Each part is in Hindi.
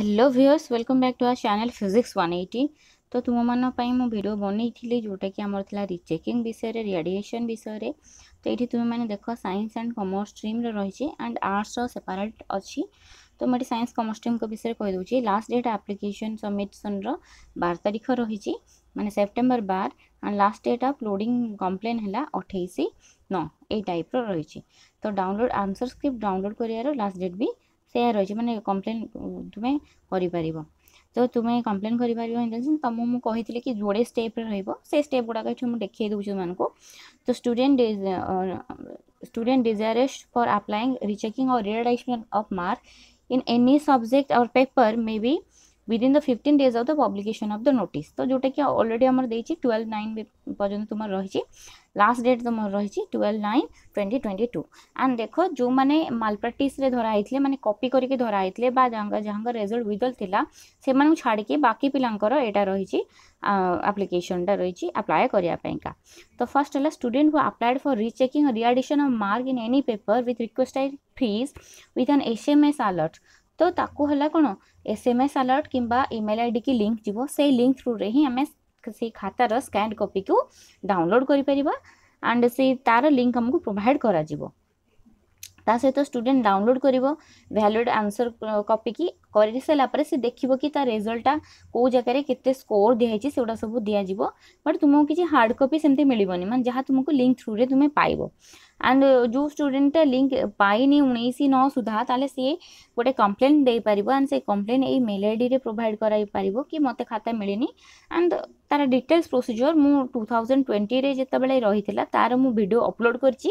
hello viewers welcome back to our channel physics one eighty ତ ତୁମମାନଙ୍କ ପାଇଁ ମୁଁ ଭିଡ଼ିଓ ବନେଇଥିଲି ଯେଉଁଟାକି ଆମର ଥିଲା ରିଚେକିଂ ବିଷୟରେ ରେଡ଼ିଏସନ୍ ବିଷୟରେ ତ ଏଇଠି ତୁମେମାନେ ଦେଖ ସାଇନ୍ସ ଆଣ୍ଡ କମର୍ସ ଷ୍ଟ୍ରିମ୍ରେ ରହିଛି ଆଣ୍ଡ ଆର୍ଟ୍ସର ସେପାରେଟ୍ ଅଛି ତ ମୁଁ ଏଠି ସାଇନ୍ସ କମର୍ସ ଷ୍ଟ୍ରିମ୍ଙ୍କ ବିଷୟରେ କହିଦେଉଛି ଲାଷ୍ଟ ଡେଟ୍ ଆପ୍ଲିକେସନ୍ ସବମିସନ୍ର ବାର ତାରିଖ ରହିଛି ମାନେ ସେପ୍ଟେମ୍ବର ବାର and last date of loading complain ହେଲା ଅଠେଇଶ ନଅ ଏଇ ଟାଇପ୍ର ରହିଛି ତ ଡାଉନଲୋଡ଼୍ ଆନ୍ସର୍ ସ୍କ୍ରିପ୍ଟ ଡାଉନଲୋଡ଼୍ କରିବାର ଲାଷ୍ଟ ଡେଟ୍ ବି ସେୟା ରହିଛି ମାନେ କମ୍ପ୍ଲେନ୍ ତୁମେ କରିପାରିବ ତ ତୁମେ କମ୍ପ୍ଲେନ୍ କରିପାରିବ ଇନ୍ ଦ ସେନ୍ସ ତୁମକୁ ମୁଁ କହିଥିଲି କି ଯୋଡ଼େ ଷ୍ଟେପ୍ରେ ରହିବ ସେ ଷ୍ଟେପ୍ ଗୁଡ଼ାକ ଏଠି ମୁଁ ଦେଖାଇ ଦେଉଛି ମାନଙ୍କୁ ତ student student desires for applying rechecking or realisation of mark in any subject or paper may be within the fifteen days of the publication of the notice তো যেটা কি অলরেডি আমার দিয়েছি টুয়েলভ নাইন পর্যন্ত তোমার রয়েছে লাস্ট ডেট তোমার রয়েছে twelve nine twenty twenty two and দেখো যে মাল প্রাকটিসে ধরা হয়েছিল মানে কপি করিকে ধরা হয়েছিল বা যা যাঙ্গা রেজাল্ট উইথল থিলা সেমানু ছাড়িকি বাকি পিলাঙ্কর এটা রয়েছে আপ্লিকেশনটা রয়েছে আপ্লাই করা তো ফার্স্ট হলা student who applied for rechecking readdition of mark in any paper with requisite fees with an S M S alert तो ताला कौन एस एम एस आलर्ट कि इमेल आई की लिंक जीव से लिंक थ्रु रे हिं से खातार स्कैन कपि को डाउनलोड करेंड से तार लिंक आमको प्रोभाइड कर सहित स्टूडे डाउनलोड कर भैलीड आंसर कपि की कर सारे से देखिए कि तार रेजल्टा कौ जगार स्कोर दिखाई से गुड़ा सब दिज्व बट तुमको किसी हार्ड कपि से मिलनी मान जहाँ तुमको लिंक थ्रु रे तुम्हें पाइबा ଆଣ୍ଡ ଯେଉଁ ଷ୍ଟୁଡେଣ୍ଟଟା ଲିଙ୍କ୍ ପାଇନି ଉଣେଇଶ ନଅ ସୁଦ୍ଧା ତାହେଲେ ସିଏ ଗୋଟେ କମ୍ପ୍ଲେନ୍ ଦେଇପାରିବ ଆଣ୍ଡ ସେ କମ୍ପ୍ଲେନ୍ ଏଇ ମେଲ୍ ଆଇଡ଼ିରେ ପ୍ରୋଭାଇଡ଼ କରାଇପାରିବ କି ମୋତେ ଖାତା ମିଳିନି ଆଣ୍ଡ ତାର ଡିଟେଲ୍ସ ପ୍ରୋସିଜିଓର ମୁଁ ଟୁ ଥାଉଜେଣ୍ଡ ଟ୍ୱେଣ୍ଟିରେ ଯେତେବେଳେ ରହିଥିଲା ତାର ମୁଁ ଭିଡ଼ିଓ ଅପଲୋଡ଼ କରିଛି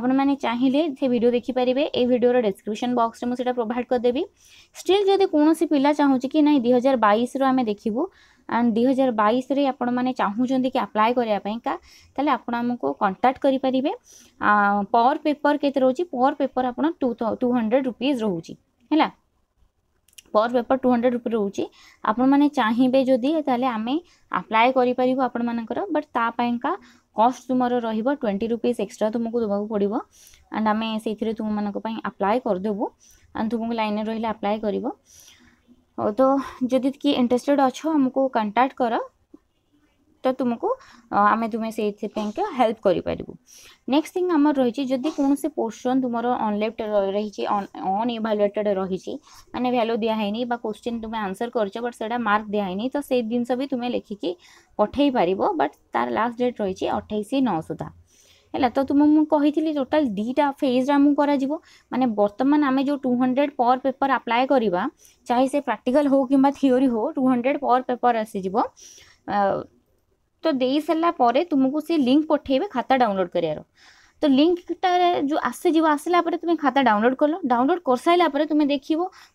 ଆପଣମାନେ ଚାହିଁଲେ ସେ ଭିଡ଼ିଓ ଦେଖିପାରିବେ ଏଇ ଭିଡ଼ିଓର ଡେସ୍କ୍ରିପସନ୍ ବକ୍ସରେ ମୁଁ ସେଇଟା ପ୍ରୋଭାଇଡ଼ କରିଦେବି ଷ୍ଟିଲ୍ ଯଦି କୌଣସି ପିଲା ଚାହୁଁଛି କି ନାହିଁ ଦୁଇ ହଜାର ବାଇଶରୁ ଆମେ ଦେଖିବୁ एंड दुई हजार बैस मैंने चाहूँ कि आप्लाय करने को कंटाक्ट करेंगे पर पेपर के पर पेपर आप टू हंड्रेड रुपीज रोच per paper two hundred rupees रोच मैंने चाहिए जदि आम आप्लाय करपर बट तापाई का कस्ट तुम रोवेंटी रुपीज एक्सट्रा तुमको देवाक पड़ो एंड आम से तुम मैं आप्लाय करदेबू एंड तुमको लाइन में रही आप्लाय कर तो जदि किए इंटरेस्टेड अच आमको कंटाक्ट कर तो तुमको आम तुम्हें से हेल्प करू नेक्स्ट थिंग आम रही जदि कौन से पोर्सन तुम अनलेफ्ट रही अन रही मैंने भैल्यू दिहाइन क्वेश्चन तुम्हें आंसर कर मार्क दिहाइनी तो से जिन भी तुम्हें लिखिकी पठे पार बट तार लास्ट डेट रही अठाई नौ सुधा है तो तुम्हें टोटाल दीटा फेज रे हो मैंने बर्तमान आम जो two hundred per paper apply करवा चाहे से प्राक्टिकाल हो कि थीओरी हो टू हंड्रेड पर पेपर आसीज तो दे सारापर तुमको सी लिंक पठेबे खाता डाउनलोड कर तो लिंकटा जो आसीज आस तुम खाता डाउनलोड कल डाउनलोड कर सारापर तुम्हें देख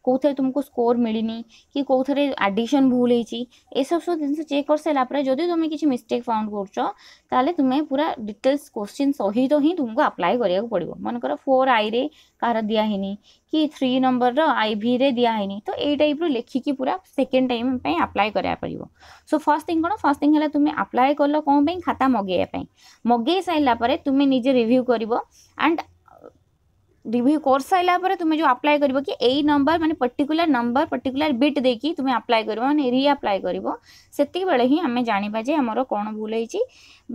कौर तुमको स्कोर मिलनी कि कौथे आडिशन भूल हो सब सब जिन चेक कर सारापर जदि तुम किसी मिस्टेक फाउंड कर तुम्हें पूरा डिटेल्स क्वेश्चन सहित ही तुमको आप्लाय कर पड़ो मनकर फोर आई रे कह दिया कि थ्री नंबर रई भि दिखाई तो ये टाइप रेखिकी पूरा सेकेंड टाइम आप्लाय करो सो फर्स्ट थिंग कौन फर्स्ट थिंग है तुम्हें आप्लाय कल कौन खाता मगेपी मगे सारापर तुम्हें निजे रिव्यू कर एंड रिव्यू कोर्स सरला तुम्हें जो आप्लाय कर कि यही नंबर मानते पर्टिकुला नंबर पर्टिकुला बिट देखिए तुम्हें आप्लाय कर मैंने रिअप्लाय कर से ही आम जाना जे आम कौन भूल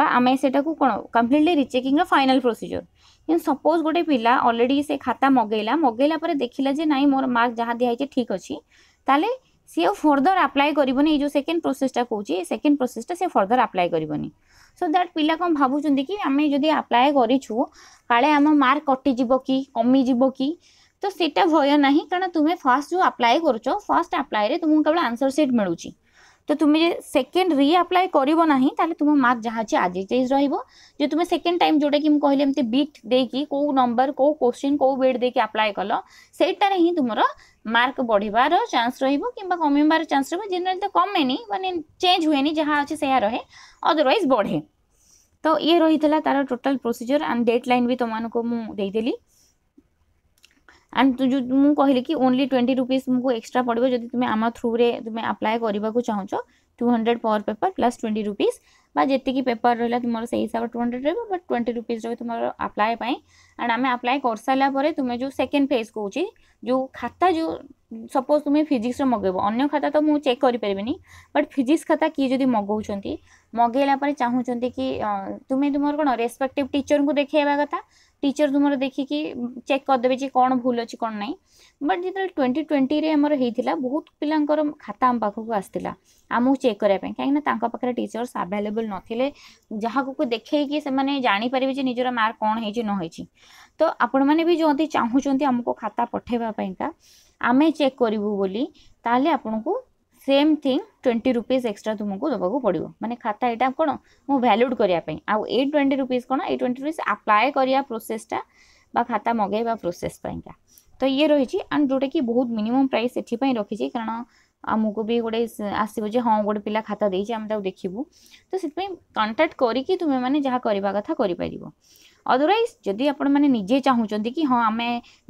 आम से कौन कम्प्लीटली रिचेकिंग फाइनाल प्रोसीजर कि सपोज गोटे पिला अलरेडी से खाता मगेला मगेला देख लाजे ना मोर मार्क जहाँ दिखाई ठीक अच्छी तेल सी फर्दर आप्लाय कर जो सेकेंड प्रोसेसटा कौन सेकेंड प्रोसेसटा सी फर्दर आप्लाय कर सो दैट पिला कौन भावुं कि आम जब आप्लाय करूँ मार्क कटिजी कि कमिजी कि तो सीटा भय ना कारण तुम्हें फास्ट जो आप्लाय कर फास्ट आप्लाय तुमको केवल आंसर सीट मिलूँ तो तुम्हें सेकेंड रिअप्लाय करना तुम मार्क जहाँ अच्छे आज तेज रो तुम्हें सेकेंड टाइम जोटा कि कहली बीट देखिए कौ नंबर कौ क्वेश्चन कौ बेड देखिए आप्लाय कल से ही तुम्हारा मार्क बढ़ चान्स रोज कम चान्स रोज जेनेल तो कमे मैंने चेज हुए जहाँ अच्छे से रोहे अदरवैज बढ़े तो ये रही था तार total procedure and deadline भी तुमको मुझेली एंड जो मुझे कहली कि ओनली ट्वेंटी रुपीज मुझे एक्सट्रा पड़ो जदि तुम्हें आम थ्रु तुम्हें आप्लाय करने को चाहो two hundred per paper plus twenty rupees बाकी पेपर रहा तुम से हिसाब से टू हंड्रेड रोज बट ट्वेंटी रुपीज रही तुम अप्लाई एंड आम आप्लाय कर सारापर तुम्हें जो सेकेंड फेज कौच जो खाता जो सपोज तुम्हें फिजिक्स मगे अगर खाता तो मुझे चेक करें बट फिजिक्स खाता किए जब मगौं मगेला चाहूं कि तुम्हें तुम कौन रेस्पेक्टिव टीचर को देखा कथा टीचर तुम देखिकी चेक करदे कौन भूल अच्छी कौन ना बट जो ट्वेंटी ट्वेंटी में बहुत पिला खाता आम पाखक आसाला आम को चेक करने कहीं पाखे टीचर्स आभेलेबल ना को देखिए से जापर जो निजर मार्क कौन हो नई तो आपने मैंने भी जो चाहूँ आमको खाता पठेबापाई का आम चेक करूँ बोली ताल को same thing twenty rupees extra तुमको देवाक पड़ो मैंने खाता यहाँ कौन मुझे भैल्यूड करने आई ट्वेंटी रुपीज कौन ए ट्वेंटी रुपीज आप्लाए कर प्रोसेसटा बा खाता मगे प्रोसेस का तो ये रही एंड जोटा कि बहुत मिनिमम प्राइस ये रखी कारण आमको भी गोटे आसो हाँ गोटे पिला खाता देचे आम देखू तो से कंटाक्ट करें तुम्हें जहाँ करवा कथा कर अदरवैज जदि आपे चाहूँ कि हाँ आम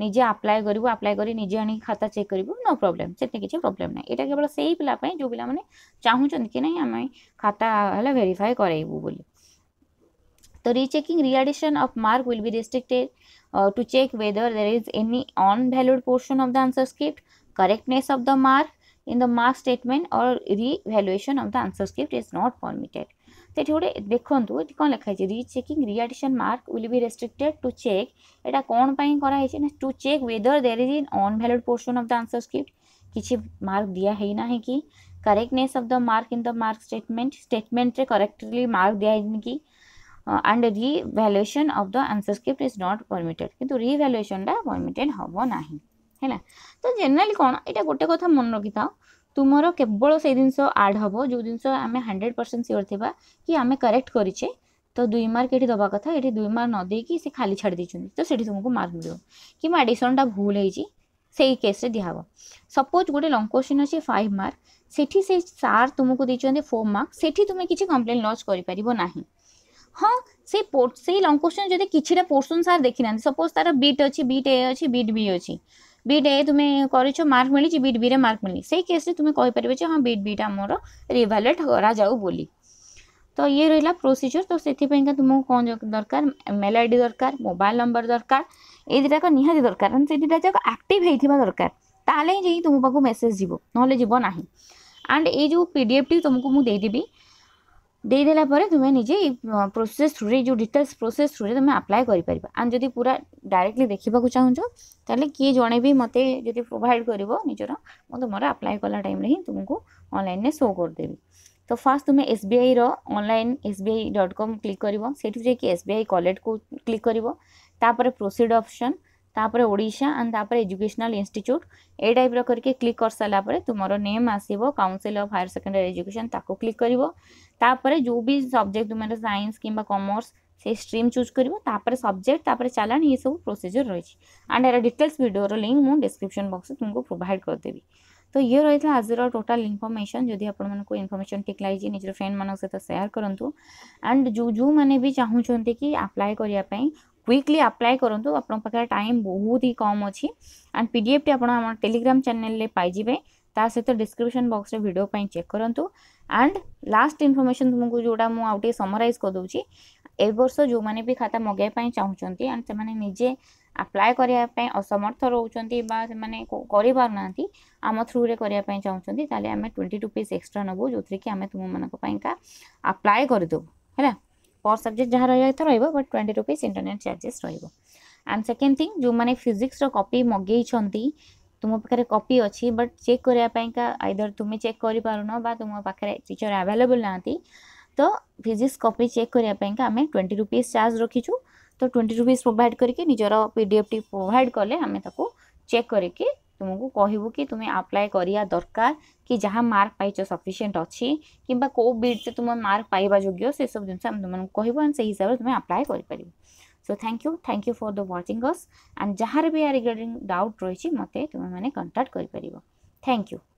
निजे आप्लाय करूँ आप्लाय करजे आता चेक करूँ नो प्रोब्लेम से किसी प्रोब्लेम ना ये केवल से ही पापाई जो पे चाहूँ कि नहीं आम खाता है भेरीफाए करूँ तो rechecking readdition of mark will be restricted to check whether there is any unvalued portion of the answer script correctness of the mark in the marks statement और revaluation of the answer script is not permitted ସେଠି ଗୋଟେ ଦେଖନ୍ତୁ ଏଠି କ'ଣ ଲେଖା ହେଇଛି rechecking readdition mark will be restricted to check ଏଇଟା କ'ଣ ପାଇଁ କରାହେଇଛି ନା to check whether there is in unvalued portion of the answer script କିଛି ମାର୍କ ଦିଆ ହେଇନାହିଁ କି correctness of the mark in the mark statement ଷ୍ଟେଟମେଣ୍ଟରେ କରେକ୍ଟଲି ମାର୍କ ଦିଆହେଇନି କି and revaluation of the answer script is not permitted କିନ୍ତୁ ରିଭ୍ୟାଲୁଏସନ୍ଟା ପରମିଟେଡ୍ ହେବ ନାହିଁ ହେଲା ତ ଜେନେରାଲି କ'ଣ ଏଇଟା ଗୋଟେ କଥା ମନେ ରଖିଥାଉ ତୁମର କେବଳ ସେଇ ଜିନିଷ ଆଡ଼୍ ହେବ ଯେଉଁ ଜିନିଷ ଆମେ ହଣ୍ଡ୍ରେଡ଼ ପରସେଣ୍ଟ ସିଓର ଥିବା କି ଆମେ କରେକ୍ଟ କରିଛେ ତ ଦୁଇ ମାର୍କ ଏଠି ଦେବା କଥା ଏଠି ଦୁଇ ମାର୍କ ନ ଦେଇକି ସେ ଖାଲି ଛାଡ଼ି ଦେଇଛନ୍ତି ତ ସେଠି ତୁମକୁ ମାର୍କ ମିଳିବ କିମ୍ବା ଆଡ଼ିସନଟା ଭୁଲ ହେଇଛି ସେଇ କେସ୍ରେ ଦିଆହେବ ସପୋଜ୍ ଗୋଟେ ଲଙ୍ଗ କ୍ୱେଶ୍ଚିନ୍ ଅଛି ଫାଇଭ୍ ମାର୍କ ସେଠି ସେ ସାର୍ ତୁମକୁ ଦେଇଛନ୍ତି ଫୋର୍ ମାର୍କ ସେଠି ତୁମେ କିଛି କମ୍ପ୍ଲେନ୍ ଲଜ୍ କରିପାରିବ ନାହିଁ ହଁ ସେ ସେଇ ଲଙ୍ଗ କ୍ୱେଶ୍ଚିନ୍ ଯଦି କିଛିଟା ପୋର୍ସନ୍ ସାର୍ ଦେଖିନାହାନ୍ତି ସପୋଜ୍ ତା'ର ବିଟ୍ ଅଛି ବିଟ୍ ଏ ଅଛି ବିଟ୍ ବି ଅଛି बीट ए तुम कर मार्क मिली बीट बी मार्क मिली से केस तुम्हें कहींपर जो हाँ बीट बीट आम रिभालेट कराऊली तो ये रहा प्रोसीजर तो से तुमको कौन दरकार मेल आई डी दरकार मोबाइल नंबर दरकार ये दुटाक निहाती दरकार दुटा जाक आक्ट होता दरकार तुम ही जाम पाक मेसेज जीव ना जीवना एंड ये पी डी एफ टी तुमको मुझे देदेवी ଦେଇଦେଲା ପରେ ତୁମେ ନିଜେ ଏଇ ପ୍ରୋସେସ୍ ଥ୍ରୁରେ ଯେଉଁ ଡିଟେଲ୍ସ ପ୍ରୋସେସ୍ ଥ୍ରୁରେ ତୁମେ ଆପ୍ଲାଏ କରିପାରିବ ଆଣ୍ଡ ଯଦି ପୁରା ଡାଇରେକ୍ଟଲି ଦେଖିବାକୁ ଚାହୁଁଛ ତାହେଲେ କିଏ ଜଣେ ବି ମୋତେ ଯଦି ପ୍ରୋଭାଇଡ଼ କରିବ ନିଜର ମୁଁ ତୁମର ଆପ୍ଲାଏ କଲା ଟାଇମ୍ରେ ହିଁ ତୁମକୁ ଅନଲାଇନ୍ରେ ଶୋ କରିଦେବି ତ ଫାର୍ଷ୍ଟ ତୁମେ ଏସ୍ ବି ଆଇର online S B I dot com click କରିବ ସେଇଠୁ ଯାଇକି ଏସ୍ ବି ଆଇ କଲେକ୍ଟକୁ କ୍ଲିକ୍ କରିବ ତାପରେ ପ୍ରୋସିଡ଼ ଅପସନ୍ तापर ओडा एंड एजुकेशनल इनट्यूट ए टाइप रे क्लिक कर सारा तुम नेम आसो council of higher secondary education ताको क्लिक करापर जो भी सब्जेक्ट तुम सैंस कि कमर्स से स्ट्रीम चूज करापर सब्जेक्ट तापर चलाण ये सब प्रोसीजर रही एंड यार डिटेल्स भिडर लिंक मुझे डिस्क्रिप्सन बक्स तुमको प्रोभाइड करदेवि तो ये रही था आज टोटाल इनफर्मेसन जो आपको इनफर्मेसन ठीक लगी निजर फ्रेंड मान सहित सेयार करूँ एंड जो जो मैंने भी चाहूँ कि आप्लाय करने क्विकली आप्लाय करूँ आप तो टाइम बहुत ही कम अच्छी एंड पी डी एफ टी आप टेलीग्राम चेल पाइबे ता सहित डिस्क्रिप्सन बक्स भिडियो चेक करूँ एंड लास्ट इनफर्मेसन तुमको जोटा मुझे समराइज करदे ए वर्ष जो मैंने भी खाता मगैया चाहूँ एंड तो से निजे ଆପ୍ଲାଏ କରିବା ପାଇଁ ଅସମର୍ଥ ରହୁଛନ୍ତି ବା ସେମାନେ କରିପାରୁନାହାନ୍ତି ଆମ ଥ୍ରୁରେ କରିବା ପାଇଁ ଚାହୁଁଛନ୍ତି ତାହେଲେ ଆମେ ଟ୍ୱେଣ୍ଟି ଟୁ ପିସ୍ ଏକ୍ସଟ୍ରା ନେବୁ ଯେଉଁଥିରେ କି ଆମେ ତୁମମାନଙ୍କ ପାଇଁକା ଆପ୍ଲାଏ ପର୍ ସବଜେକ୍ଟ ଯାହା ରହିବା କଥା ରହିବ but twenty rupees internet charges ରହିବ ଆଣ୍ଡ ସେକେଣ୍ଡ ଥିଙ୍ଗ ଯେଉଁମାନେ ଫିଜିକ୍ସର କପି ମଗେଇଛନ୍ତି ତୁମ ପାଖରେ କପି ଅଛି ବଟ୍ ଚେକ୍ କରିବା ପାଇଁକା ଆଇଦର୍ ତୁମେ ଚେକ୍ କରିପାରୁନ ବା ତୁମ ପାଖରେ ଟିଚର୍ ଆଭେଲେବୁଲ୍ ନାହାନ୍ତି ତ ଫିଜିକ୍ସ କପି ଚେକ୍ କରିବା ପାଇଁକା ଆମେ ଟ୍ୱେଣ୍ଟି ରୁପିଜ୍ ଚାର୍ଜ ରଖିଛୁ ତ ଟ୍ୱେଣ୍ଟି ରୁପିଜ୍ ପ୍ରୋଭାଇଡ଼ କରିକି ନିଜର ପି ଡି ଏଫ୍ଟି ପ୍ରୋଭାଇଡ଼ କଲେ ଆମେ ତାକୁ ଚେକ୍ କରିକି तुमको कहबु कि तुम्हें आप्लाय करा दरकार कि जहाँ मार्क पाइ सफिसीयंट अच्छी कि कौ बीड्स तुम मार्क पाइबा योग्य से सब जिन तुमको कहब से हिसाब से तुम आप्लाय कर so thank you thank you for the watching us and जहाँ भी आ रिगार्ड डाउट रही मत तुम मैंने कंटाक्ट कर थैंक यू